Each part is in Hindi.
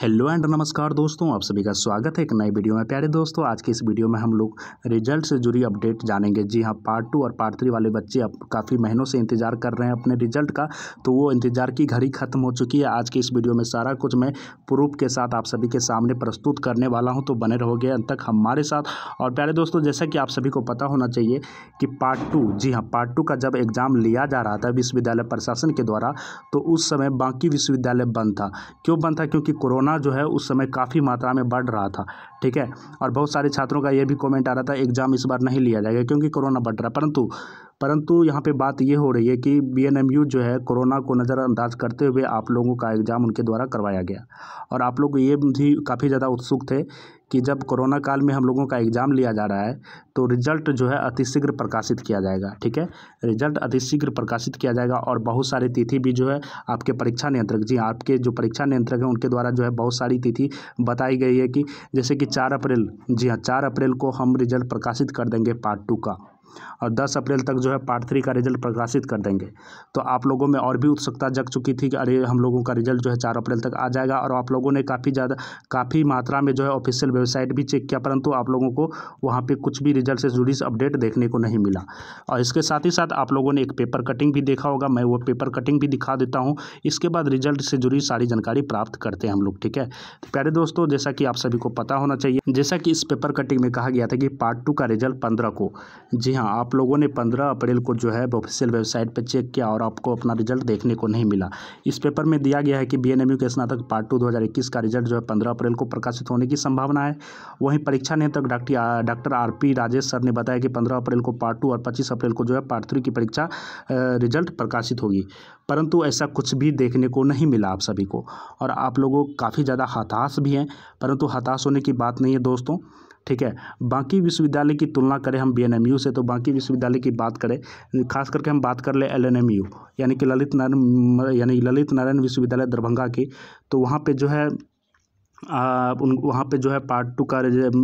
हेलो एंड नमस्कार दोस्तों आप सभी का स्वागत है एक नए वीडियो में प्यारे दोस्तों आज के इस वीडियो में हम लोग रिजल्ट से जुड़ी अपडेट जानेंगे जी हाँ पार्ट टू और पार्ट थ्री वाले बच्चे अब काफ़ी महीनों से इंतज़ार कर रहे हैं अपने रिजल्ट का तो वो इंतज़ार की घड़ी खत्म हो चुकी है आज के इस वीडियो में सारा कुछ मैं प्रूफ के साथ आप सभी के सामने प्रस्तुत करने वाला हूँ तो बने रहोगे अंत तक हमारे साथ और प्यारे दोस्तों जैसा कि आप सभी को पता होना चाहिए कि पार्ट टू जी हाँ पार्ट टू का जब एग्ज़ाम लिया जा रहा था विश्वविद्यालय प्रशासन के द्वारा तो उस समय बाकी विश्वविद्यालय बंद था क्यों बंद था क्योंकि कोरोना कोरोना जो है उस समय काफ़ी मात्रा में बढ़ रहा था ठीक है और बहुत सारे छात्रों का ये भी कमेंट आ रहा था एग्ज़ाम इस बार नहीं लिया जाएगा क्योंकि कोरोना बढ़ रहा परंतु परंतु यहाँ पे बात ये हो रही है कि बी जो है कोरोना को नज़रअंदाज करते हुए आप लोगों का एग्ज़ाम उनके द्वारा करवाया गया और आप लोग ये भी काफ़ी ज़्यादा उत्सुक थे कि जब कोरोना काल में हम लोगों का एग्ज़ाम लिया जा रहा है तो रिजल्ट जो है अतिशीघ्र प्रकाशित किया जाएगा ठीक है रिजल्ट अतिशीघ्र प्रकाशित किया जाएगा और बहुत सारी तिथि भी जो है आपके परीक्षा नियंत्रक जी आपके जो परीक्षा नियंत्रक हैं उनके द्वारा जो है बहुत सारी तिथि बताई गई है कि जैसे कि चार अप्रैल जी हाँ चार अप्रैल को हम रिजल्ट प्रकाशित कर देंगे पार्ट टू का और 10 अप्रैल तक जो है पार्ट थ्री का रिजल्ट प्रकाशित कर देंगे तो आप लोगों में और भी उत्सुकता जग चुकी थी कि अरे हम लोगों का रिजल्ट जो है चार अप्रैल तक आ जाएगा और आप लोगों ने काफ़ी ज़्यादा काफ़ी मात्रा में जो है ऑफिशियल वेबसाइट भी चेक किया परंतु आप लोगों को वहाँ पर कुछ भी रिजल्ट से जुड़ी अपडेट देखने को नहीं मिला और इसके साथ ही साथ आप लोगों ने एक पेपर कटिंग भी देखा होगा मैं वो पेपर कटिंग भी दिखा देता हूँ इसके बाद रिजल्ट से जुड़ी सारी जानकारी प्राप्त करते हैं हम लोग ठीक है तो प्यारे दोस्तों जैसा कि आप सभी को पता होना चाहिए जैसा कि इस पेपर कटिंग में कहा गया था कि पार्ट टू का रिजल्ट पंद्रह को जी हाँ, हाँ आप लोगों ने पंद्रह अप्रैल को जो है ऑफिशियल वेबसाइट पर चेक किया और आपको अपना रिजल्ट देखने को नहीं मिला इस पेपर में दिया गया है कि बी के स्नातक पार्ट टू दो का रिजल्ट जो है पंद्रह अप्रैल को प्रकाशित होने की संभावना है वहीं परीक्षा नियंत्रक doctor doctor R P Rajesh sir ने बताया कि पंद्रह अप्रैल को पार्ट टू और पच्चीस अप्रैल को जो है पार्ट थ्री की परीक्षा रिजल्ट प्रकाशित होगी परंतु ऐसा कुछ भी देखने को नहीं मिला आप सभी को और आप लोगों काफ़ी ज़्यादा हताश भी हैं परंतु हताश होने की बात नहीं है दोस्तों ठीक है बाकी विश्वविद्यालय की तुलना करें हम बी से तो बाकी विश्वविद्यालय की बात करें खास करके हम बात कर ले एल यानी कि ललित नारायण यानी ललित नारायण विश्वविद्यालय दरभंगा की तो वहाँ पर जो है आ, उन वहाँ पे जो है पार्ट टू का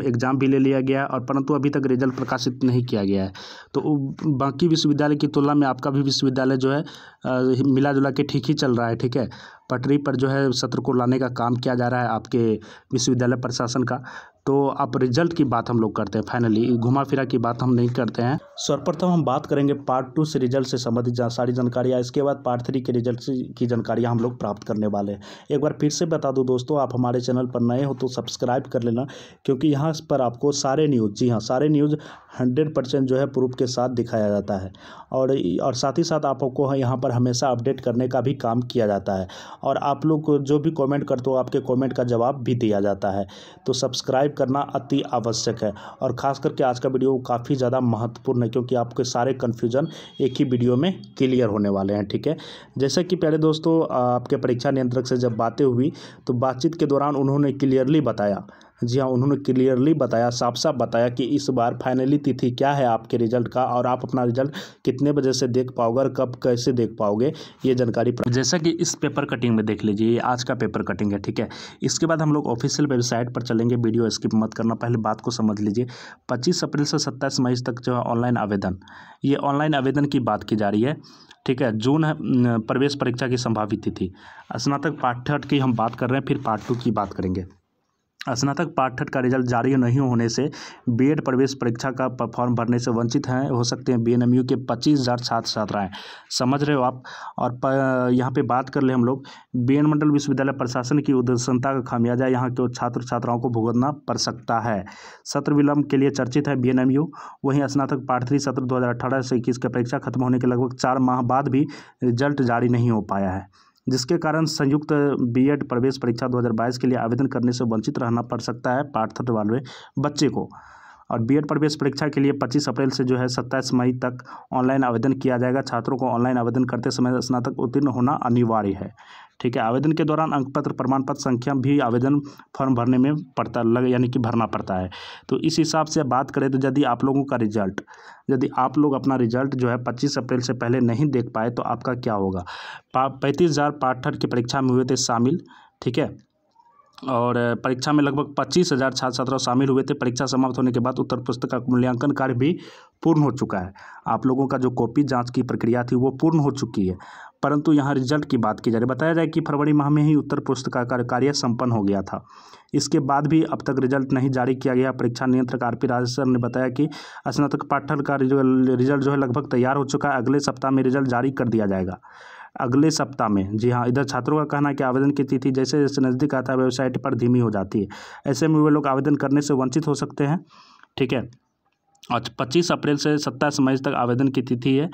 एग्ज़ाम भी ले लिया गया है और परंतु अभी तक रिजल्ट प्रकाशित नहीं किया गया है तो बाकी विश्वविद्यालय की तुलना में आपका भी विश्वविद्यालय जो है आ, मिला जुला के ठीक ही चल रहा है ठीक है पटरी पर जो है सत्र को लाने का काम किया जा रहा है आपके विश्वविद्यालय प्रशासन का तो अब रिजल्ट की बात हम लोग करते हैं फाइनली घुमा फिरा की बात हम नहीं करते हैं सर्वप्रथम हम बात करेंगे पार्ट टू से रिजल्ट से संबंधित सारी जानकारियाँ इसके बाद पार्ट थ्री के रिजल्ट की जानकारियाँ हम लोग प्राप्त करने वाले हैं एक बार फिर से बता दूँ दोस्तों आप हमारे चैनल पर नए हो तो सब्सक्राइब कर लेना क्योंकि यहाँ पर आपको सारे न्यूज़ जी हाँ सारे न्यूज़ हंड्रेड परसेंट जो है प्रूफ के साथ दिखाया जाता है और और साथ ही साथ आपको यहाँ पर हमेशा अपडेट करने का भी काम किया जाता है और आप लोग जो भी कमेंट करते हो आपके कमेंट का जवाब भी दिया जाता है तो सब्सक्राइब करना अति आवश्यक है और ख़ास करके आज का वीडियो काफ़ी ज़्यादा महत्वपूर्ण है क्योंकि आपके सारे कन्फ्यूजन एक ही वीडियो में क्लियर होने वाले हैं ठीक है जैसे कि पहले दोस्तों आपके परीक्षा नियंत्रक से जब बातें हुई तो बातचीत के दौरान उन्होंने क्लियरली बताया जी हाँ उन्होंने क्लियरली बताया साफ साफ बताया कि इस बार फाइनली तिथि क्या है आपके रिजल्ट का और आप अपना रिजल्ट कितने बजे से देख पाओगे और कब कैसे देख पाओगे ये जानकारी जैसा कि इस पेपर कटिंग में देख लीजिए ये आज का पेपर कटिंग है ठीक है इसके बाद हम लोग ऑफिशियल वेबसाइट पर चलेंगे वीडियो स्किप मत करना पहले बात को समझ लीजिए पच्चीस अप्रैल से सत्ताईस मई तक जो है ऑनलाइन आवेदन ये ऑनलाइन आवेदन की बात की जा रही है ठीक है जून प्रवेश परीक्षा की संभावित तिथि स्नातक पाठ्य की हम बात कर रहे हैं फिर पार्ट टू की बात करेंगे स्नातक पाठ्यक्रम का रिजल्ट जारी नहीं होने से बीएड प्रवेश परीक्षा का फॉर्म भरने से वंचित हैं हो सकते हैं बीएनएमयू के पच्चीस हज़ार छात्र छात्राएँ समझ रहे हो आप और यहाँ पे बात कर ले हम लोग एन मंडल विश्वविद्यालय प्रशासन की उदसनता का खामियाजा यहाँ के छात्र छात्राओं को भुगतना पड़ सकता है सत्र विलंब के लिए चर्चित है बी वहीं स्नातक पाठ्यक्रम सत्र दो से इक्कीस की परीक्षा खत्म होने के लगभग चार माह बाद भी रिजल्ट जारी नहीं हो पाया है जिसके कारण संयुक्त बीएड प्रवेश परीक्षा 2022 के लिए आवेदन करने से वंचित रहना पड़ सकता है पाठ्यक्रम वाले बच्चे को और बीएड प्रवेश परीक्षा के लिए 25 अप्रैल से जो है 27 मई तक ऑनलाइन आवेदन किया जाएगा छात्रों को ऑनलाइन आवेदन करते समय स्नातक उत्तीर्ण होना अनिवार्य है ठीक है आवेदन के दौरान अंकपत्र प्रमाण पत्र संख्या भी आवेदन फॉर्म भरने में पड़ता लग यानी कि भरना पड़ता है तो इस हिसाब से बात करें तो यदि आप लोगों का रिजल्ट यदि आप लोग अपना रिजल्ट जो है पच्चीस अप्रैल से पहले नहीं देख पाए तो आपका क्या होगा पैंतीस हज़ार पाठर की परीक्षा में हुए थे शामिल ठीक है और परीक्षा में लगभग पच्चीस हज़ार छात्र छात्रा शामिल हुए थे परीक्षा समाप्त होने के बाद उत्तर पुस्तक का मूल्यांकन कार्य भी पूर्ण हो चुका है आप लोगों का जो कॉपी जांच की प्रक्रिया थी वो पूर्ण हो चुकी है परंतु यहाँ रिजल्ट की बात की जा है बताया जाए कि फरवरी माह में ही उत्तर पुस्तक का कार्य सम्पन्न हो गया था इसके बाद भी अब तक रिजल्ट नहीं जारी किया गया परीक्षा नियंत्रक आर पी राजेश्वर ने बताया कि स्नातक पाठ्य का रिजल्ट जो है लगभग तैयार हो चुका है अगले सप्ताह में रिजल्ट जारी कर दिया जाएगा अगले सप्ताह में जी हाँ इधर छात्रों का कहना है कि आवेदन की तिथि जैसे जैसे नज़दीक आता है वेबसाइट पर धीमी हो जाती है ऐसे में वे लोग आवेदन करने से वंचित हो सकते हैं ठीक है और पच्चीस अप्रैल से सत्ताईस मई तक आवेदन की तिथि है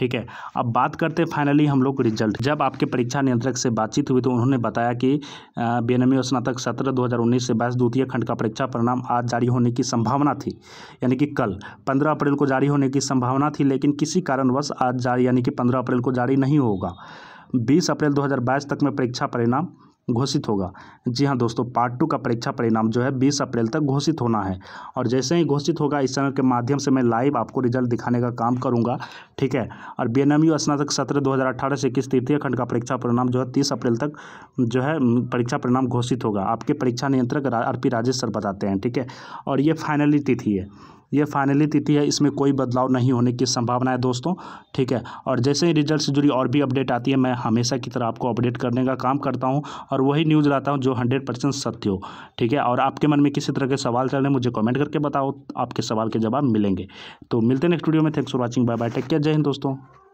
ठीक है अब बात करते हैं फाइनली हम लोग रिजल्ट जब आपके परीक्षा नियंत्रक से बातचीत हुई तो उन्होंने बताया कि बेनमी e और स्नातक सत्र दो से बाईस द्वितीय खंड का परीक्षा परिणाम आज जारी होने की संभावना थी यानी कि कल पंद्रह अप्रैल को जारी होने की संभावना थी लेकिन किसी कारणवश आज जारी यानी कि पंद्रह अप्रैल को जारी नहीं होगा बीस अप्रैल 2022 तक में परीक्षा परिणाम घोषित होगा जी हाँ दोस्तों पार्ट टू का परीक्षा परिणाम जो है बीस अप्रैल तक घोषित होना है और जैसे ही घोषित होगा इस चैनल के माध्यम से मैं लाइव आपको रिजल्ट दिखाने का काम करूँगा ठीक है और बी एन एम यू स्नातक सत्र दो हज़ार अठारह से इक्कीस तृतीय खंड का परीक्षा परिणाम जो है तीस अप्रैल तक जो है परीक्षा परिणाम घोषित होगा आपके परीक्षा नियंत्रक आर पी राजेश सर बताते हैं ठीक है और ये फाइनली तिथि है ये फाइनली तिथि है इसमें कोई बदलाव नहीं होने की संभावना है दोस्तों ठीक है और जैसे ही रिजल्ट से जुड़ी और भी अपडेट आती है मैं हमेशा की तरह आपको अपडेट करने का काम करता हूँ और वही न्यूज़ लाता हूँ जो हंड्रेड परसेंट सत्य हो ठीक है और आपके मन में किसी तरह के सवाल चल रहे मुझे कमेंट करके बताओ आपके सवाल के जवाब मिलेंगे तो मिलते हैं नेक्स्ट वीडियो में thanks for watching bye bye take care जय हिंद दोस्तों